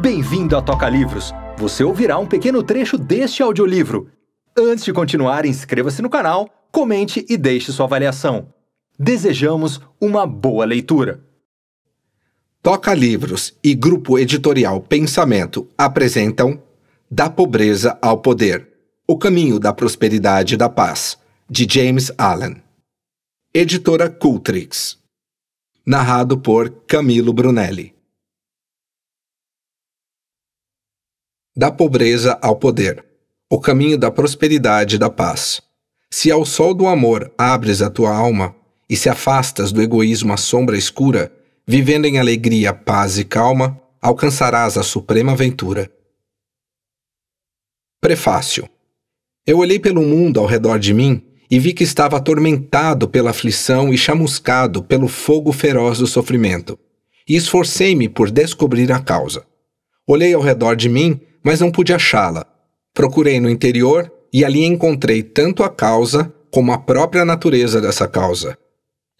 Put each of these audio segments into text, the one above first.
Bem-vindo a Toca Livros! Você ouvirá um pequeno trecho deste audiolivro. Antes de continuar, inscreva-se no canal, comente e deixe sua avaliação. Desejamos uma boa leitura. Toca Livros e Grupo Editorial Pensamento apresentam Da Pobreza ao Poder O Caminho da Prosperidade e da Paz, de James Allen. Editora Cultrix. Narrado por Camilo Brunelli. da pobreza ao poder, o caminho da prosperidade e da paz. Se ao sol do amor abres a tua alma e se afastas do egoísmo à sombra escura, vivendo em alegria, paz e calma, alcançarás a suprema ventura. Prefácio Eu olhei pelo mundo ao redor de mim e vi que estava atormentado pela aflição e chamuscado pelo fogo feroz do sofrimento, e esforcei-me por descobrir a causa. Olhei ao redor de mim mas não pude achá-la. Procurei no interior e ali encontrei tanto a causa como a própria natureza dessa causa.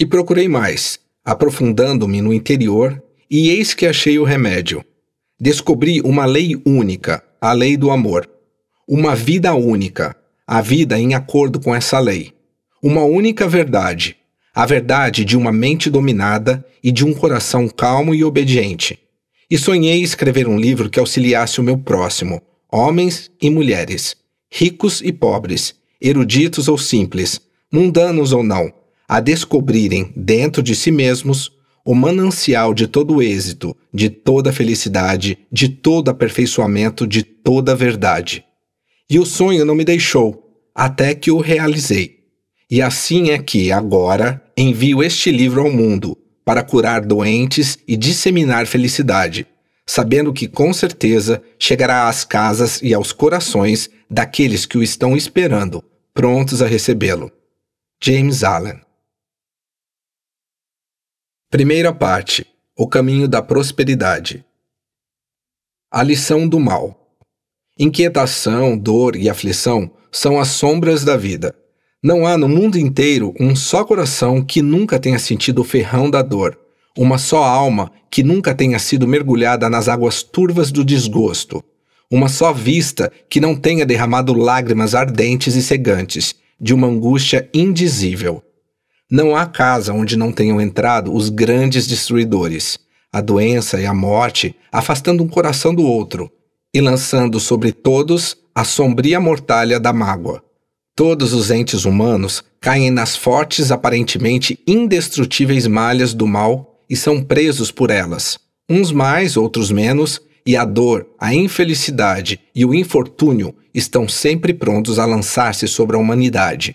E procurei mais, aprofundando-me no interior, e eis que achei o remédio. Descobri uma lei única, a lei do amor. Uma vida única, a vida em acordo com essa lei. Uma única verdade, a verdade de uma mente dominada e de um coração calmo e obediente e sonhei escrever um livro que auxiliasse o meu próximo, homens e mulheres, ricos e pobres, eruditos ou simples, mundanos ou não, a descobrirem, dentro de si mesmos, o manancial de todo êxito, de toda felicidade, de todo aperfeiçoamento, de toda verdade. E o sonho não me deixou, até que o realizei. E assim é que, agora, envio este livro ao mundo, para curar doentes e disseminar felicidade, sabendo que com certeza chegará às casas e aos corações daqueles que o estão esperando, prontos a recebê-lo. James Allen. Primeira parte: O caminho da prosperidade. A lição do mal. Inquietação, dor e aflição são as sombras da vida. Não há no mundo inteiro um só coração que nunca tenha sentido o ferrão da dor, uma só alma que nunca tenha sido mergulhada nas águas turvas do desgosto, uma só vista que não tenha derramado lágrimas ardentes e cegantes, de uma angústia indizível. Não há casa onde não tenham entrado os grandes destruidores, a doença e a morte, afastando um coração do outro e lançando sobre todos a sombria mortalha da mágoa. Todos os entes humanos caem nas fortes, aparentemente indestrutíveis malhas do mal e são presos por elas, uns mais, outros menos, e a dor, a infelicidade e o infortúnio estão sempre prontos a lançar-se sobre a humanidade.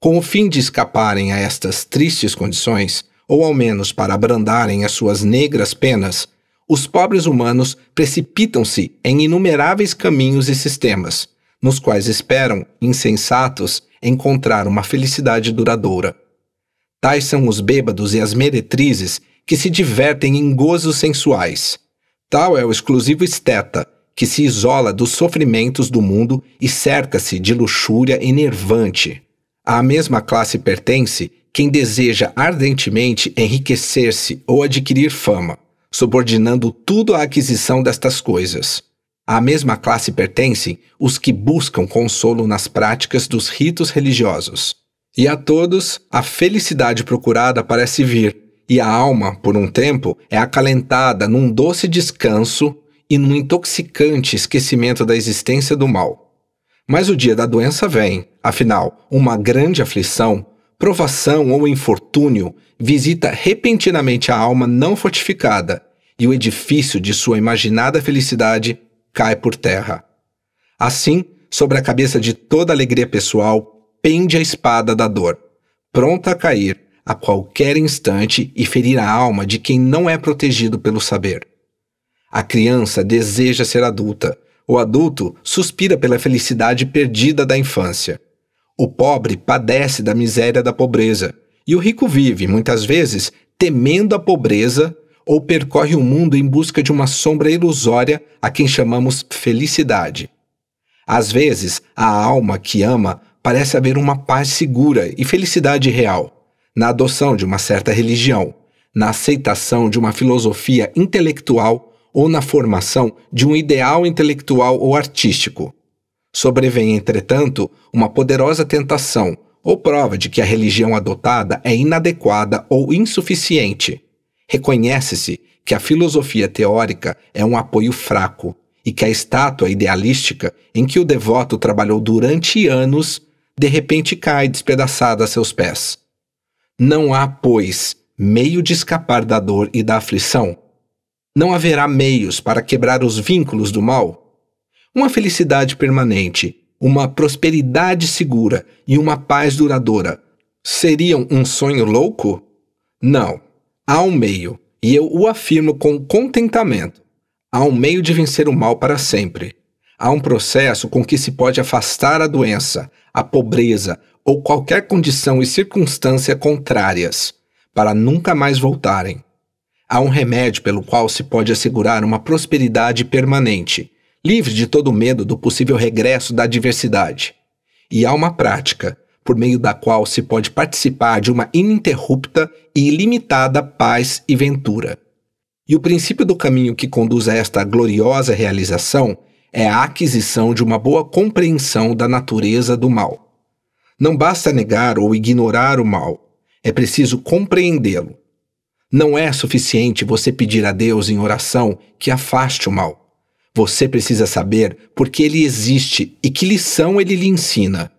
Com o fim de escaparem a estas tristes condições, ou ao menos para abrandarem as suas negras penas, os pobres humanos precipitam-se em inumeráveis caminhos e sistemas, nos quais esperam, insensatos, encontrar uma felicidade duradoura. Tais são os bêbados e as meretrizes que se divertem em gozos sensuais. Tal é o exclusivo esteta, que se isola dos sofrimentos do mundo e cerca-se de luxúria enervante. À mesma classe pertence quem deseja ardentemente enriquecer-se ou adquirir fama, subordinando tudo à aquisição destas coisas. À mesma classe pertencem os que buscam consolo nas práticas dos ritos religiosos. E a todos, a felicidade procurada parece vir, e a alma, por um tempo, é acalentada num doce descanso e num intoxicante esquecimento da existência do mal. Mas o dia da doença vem, afinal, uma grande aflição, provação ou infortúnio visita repentinamente a alma não fortificada, e o edifício de sua imaginada felicidade cai por terra. Assim, sobre a cabeça de toda alegria pessoal, pende a espada da dor, pronta a cair a qualquer instante e ferir a alma de quem não é protegido pelo saber. A criança deseja ser adulta, o adulto suspira pela felicidade perdida da infância. O pobre padece da miséria da pobreza, e o rico vive, muitas vezes, temendo a pobreza ou percorre o mundo em busca de uma sombra ilusória a quem chamamos felicidade. Às vezes, a alma que ama parece haver uma paz segura e felicidade real, na adoção de uma certa religião, na aceitação de uma filosofia intelectual ou na formação de um ideal intelectual ou artístico. Sobrevém, entretanto, uma poderosa tentação ou prova de que a religião adotada é inadequada ou insuficiente, Reconhece-se que a filosofia teórica é um apoio fraco e que a estátua idealística em que o devoto trabalhou durante anos de repente cai despedaçada a seus pés. Não há, pois, meio de escapar da dor e da aflição. Não haverá meios para quebrar os vínculos do mal. Uma felicidade permanente, uma prosperidade segura e uma paz duradoura seriam um sonho louco? Não ao meio, e eu o afirmo com contentamento. Há um meio de vencer o mal para sempre. Há um processo com que se pode afastar a doença, a pobreza ou qualquer condição e circunstância contrárias, para nunca mais voltarem. Há um remédio pelo qual se pode assegurar uma prosperidade permanente, livre de todo medo do possível regresso da adversidade. E há uma prática por meio da qual se pode participar de uma ininterrupta e ilimitada paz e ventura. E o princípio do caminho que conduz a esta gloriosa realização é a aquisição de uma boa compreensão da natureza do mal. Não basta negar ou ignorar o mal, é preciso compreendê-lo. Não é suficiente você pedir a Deus em oração que afaste o mal. Você precisa saber por que ele existe e que lição ele lhe ensina.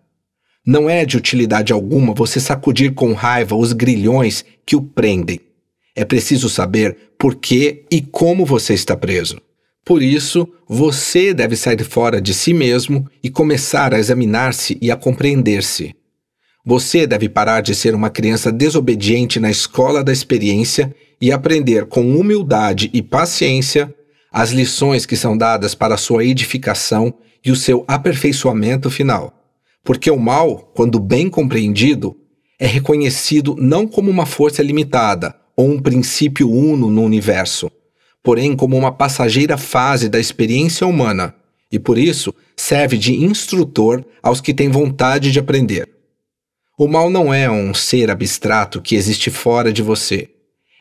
Não é de utilidade alguma você sacudir com raiva os grilhões que o prendem. É preciso saber por que e como você está preso. Por isso, você deve sair fora de si mesmo e começar a examinar-se e a compreender-se. Você deve parar de ser uma criança desobediente na escola da experiência e aprender com humildade e paciência as lições que são dadas para sua edificação e o seu aperfeiçoamento final. Porque o mal, quando bem compreendido, é reconhecido não como uma força limitada ou um princípio uno no universo, porém como uma passageira fase da experiência humana, e por isso serve de instrutor aos que têm vontade de aprender. O mal não é um ser abstrato que existe fora de você.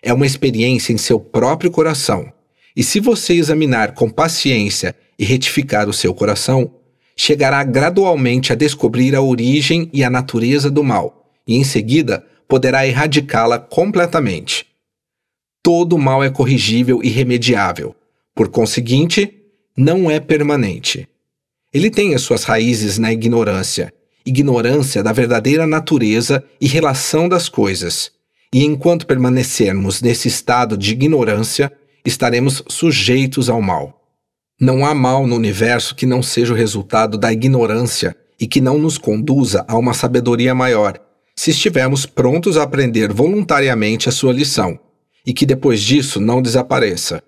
É uma experiência em seu próprio coração. E se você examinar com paciência e retificar o seu coração, chegará gradualmente a descobrir a origem e a natureza do mal, e em seguida poderá erradicá-la completamente. Todo mal é corrigível e remediável, por conseguinte, não é permanente. Ele tem as suas raízes na ignorância, ignorância da verdadeira natureza e relação das coisas. E enquanto permanecermos nesse estado de ignorância, estaremos sujeitos ao mal. Não há mal no universo que não seja o resultado da ignorância e que não nos conduza a uma sabedoria maior, se estivermos prontos a aprender voluntariamente a sua lição, e que depois disso não desapareça.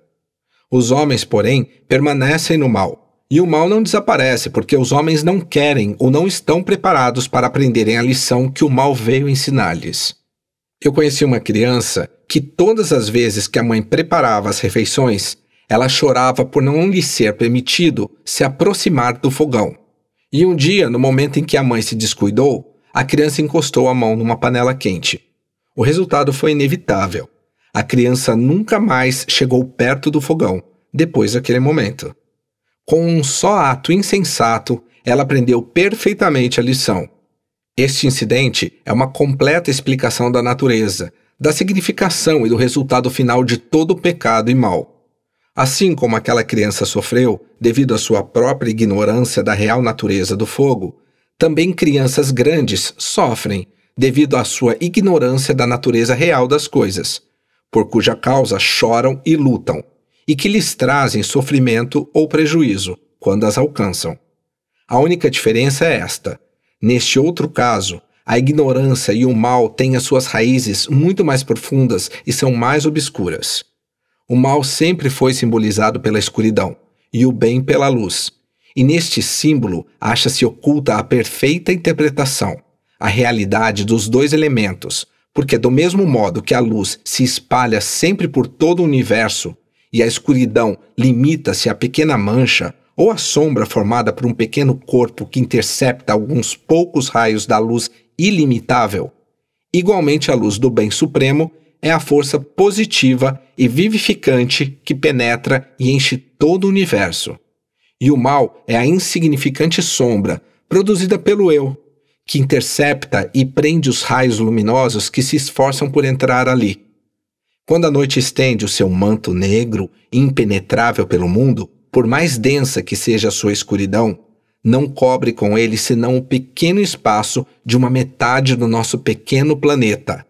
Os homens, porém, permanecem no mal, e o mal não desaparece porque os homens não querem ou não estão preparados para aprenderem a lição que o mal veio ensinar-lhes. Eu conheci uma criança que todas as vezes que a mãe preparava as refeições, ela chorava por não lhe ser permitido se aproximar do fogão. E um dia, no momento em que a mãe se descuidou, a criança encostou a mão numa panela quente. O resultado foi inevitável. A criança nunca mais chegou perto do fogão depois daquele momento. Com um só ato insensato, ela aprendeu perfeitamente a lição. Este incidente é uma completa explicação da natureza, da significação e do resultado final de todo pecado e mal. Assim como aquela criança sofreu devido à sua própria ignorância da real natureza do fogo, também crianças grandes sofrem devido à sua ignorância da natureza real das coisas, por cuja causa choram e lutam, e que lhes trazem sofrimento ou prejuízo quando as alcançam. A única diferença é esta: neste outro caso, a ignorância e o mal têm as suas raízes muito mais profundas e são mais obscuras. O mal sempre foi simbolizado pela escuridão e o bem pela luz. E neste símbolo acha-se oculta a perfeita interpretação, a realidade dos dois elementos, porque, do mesmo modo que a luz se espalha sempre por todo o universo e a escuridão limita-se a pequena mancha ou a sombra formada por um pequeno corpo que intercepta alguns poucos raios da luz ilimitável, igualmente a luz do Bem Supremo é a força positiva e vivificante que penetra e enche todo o universo. E o mal é a insignificante sombra, produzida pelo eu, que intercepta e prende os raios luminosos que se esforçam por entrar ali. Quando a noite estende o seu manto negro, impenetrável pelo mundo, por mais densa que seja a sua escuridão, não cobre com ele senão o um pequeno espaço de uma metade do nosso pequeno planeta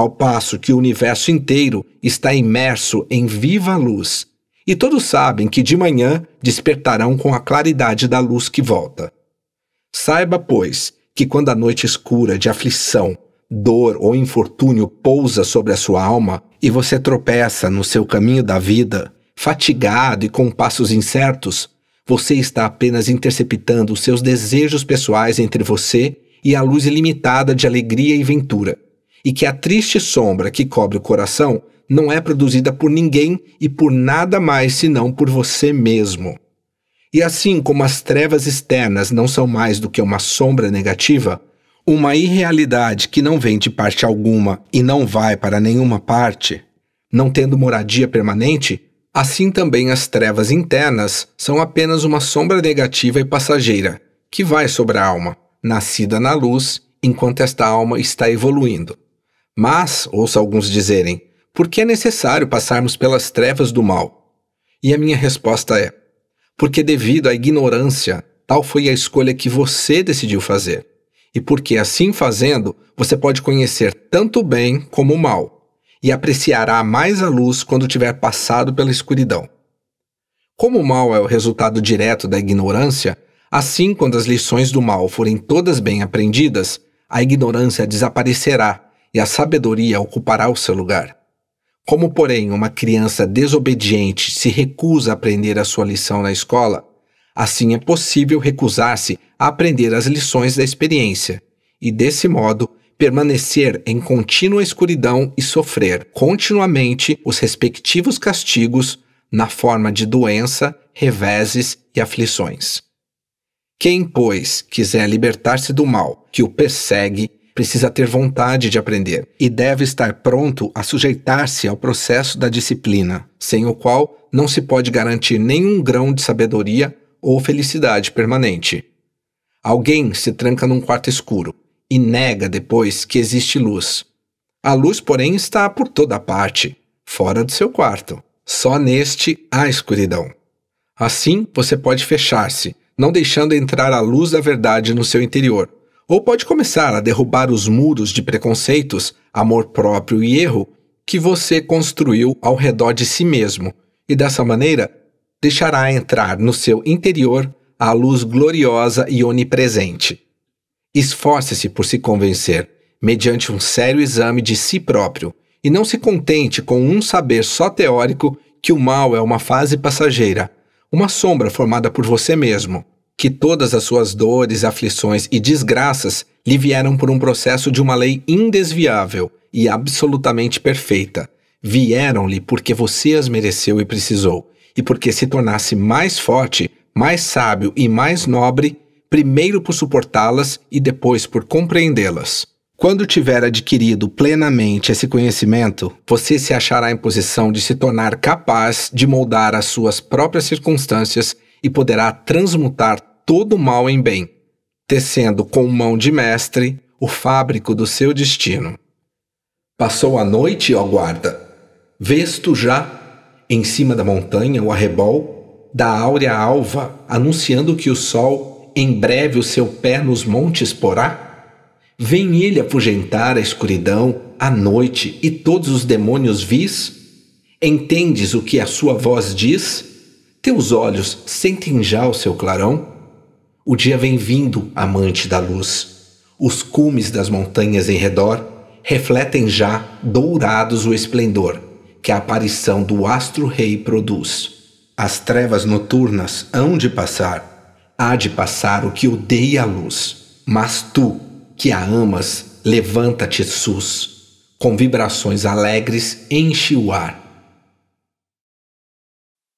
ao passo que o universo inteiro está imerso em viva luz, e todos sabem que de manhã despertarão com a claridade da luz que volta. Saiba, pois, que quando a noite escura de aflição, dor ou infortúnio pousa sobre a sua alma e você tropeça no seu caminho da vida, fatigado e com passos incertos, você está apenas interceptando os seus desejos pessoais entre você e a luz ilimitada de alegria e ventura e que a triste sombra que cobre o coração não é produzida por ninguém e por nada mais senão por você mesmo. E assim como as trevas externas não são mais do que uma sombra negativa, uma irrealidade que não vem de parte alguma e não vai para nenhuma parte, não tendo moradia permanente, assim também as trevas internas são apenas uma sombra negativa e passageira, que vai sobre a alma, nascida na luz, enquanto esta alma está evoluindo. Mas, ouça alguns dizerem, por que é necessário passarmos pelas trevas do mal? E a minha resposta é: porque, devido à ignorância, tal foi a escolha que você decidiu fazer. E porque, assim fazendo, você pode conhecer tanto o bem como o mal, e apreciará mais a luz quando tiver passado pela escuridão. Como o mal é o resultado direto da ignorância, assim, quando as lições do mal forem todas bem aprendidas, a ignorância desaparecerá e a sabedoria ocupará o seu lugar. Como, porém, uma criança desobediente se recusa a aprender a sua lição na escola, assim é possível recusar-se a aprender as lições da experiência e, desse modo, permanecer em contínua escuridão e sofrer continuamente os respectivos castigos na forma de doença, reveses e aflições. Quem, pois, quiser libertar-se do mal que o persegue precisa ter vontade de aprender e deve estar pronto a sujeitar-se ao processo da disciplina, sem o qual não se pode garantir nenhum grão de sabedoria ou felicidade permanente. Alguém se tranca num quarto escuro e nega depois que existe luz. A luz, porém, está por toda parte, fora do seu quarto. Só neste há escuridão. Assim, você pode fechar-se, não deixando entrar a luz da verdade no seu interior, ou pode começar a derrubar os muros de preconceitos, amor próprio e erro que você construiu ao redor de si mesmo, e dessa maneira deixará entrar no seu interior a luz gloriosa e onipresente. Esforce-se por se convencer, mediante um sério exame de si próprio, e não se contente com um saber só teórico que o mal é uma fase passageira, uma sombra formada por você mesmo que todas as suas dores, aflições e desgraças lhe vieram por um processo de uma lei indesviável e absolutamente perfeita. Vieram-lhe porque você as mereceu e precisou, e porque se tornasse mais forte, mais sábio e mais nobre, primeiro por suportá-las e depois por compreendê-las. Quando tiver adquirido plenamente esse conhecimento, você se achará em posição de se tornar capaz de moldar as suas próprias circunstâncias e poderá transmutar todo mal em bem, tecendo com mão de mestre o fábrico do seu destino. Passou a noite, ó guarda, vês tu já, em cima da montanha, o arrebol da áurea alva, anunciando que o sol em breve o seu pé nos montes porá? Vem ele afugentar a escuridão, a noite e todos os demônios vis? Entendes o que a sua voz diz? Teus olhos sentem já o seu clarão? O dia vem vindo, amante da luz. Os cumes das montanhas em redor refletem já dourados o esplendor que a aparição do astro-rei produz. As trevas noturnas hão de passar, há de passar o que odeia a luz. Mas tu, que a amas, levanta-te, sus. Com vibrações alegres enche o ar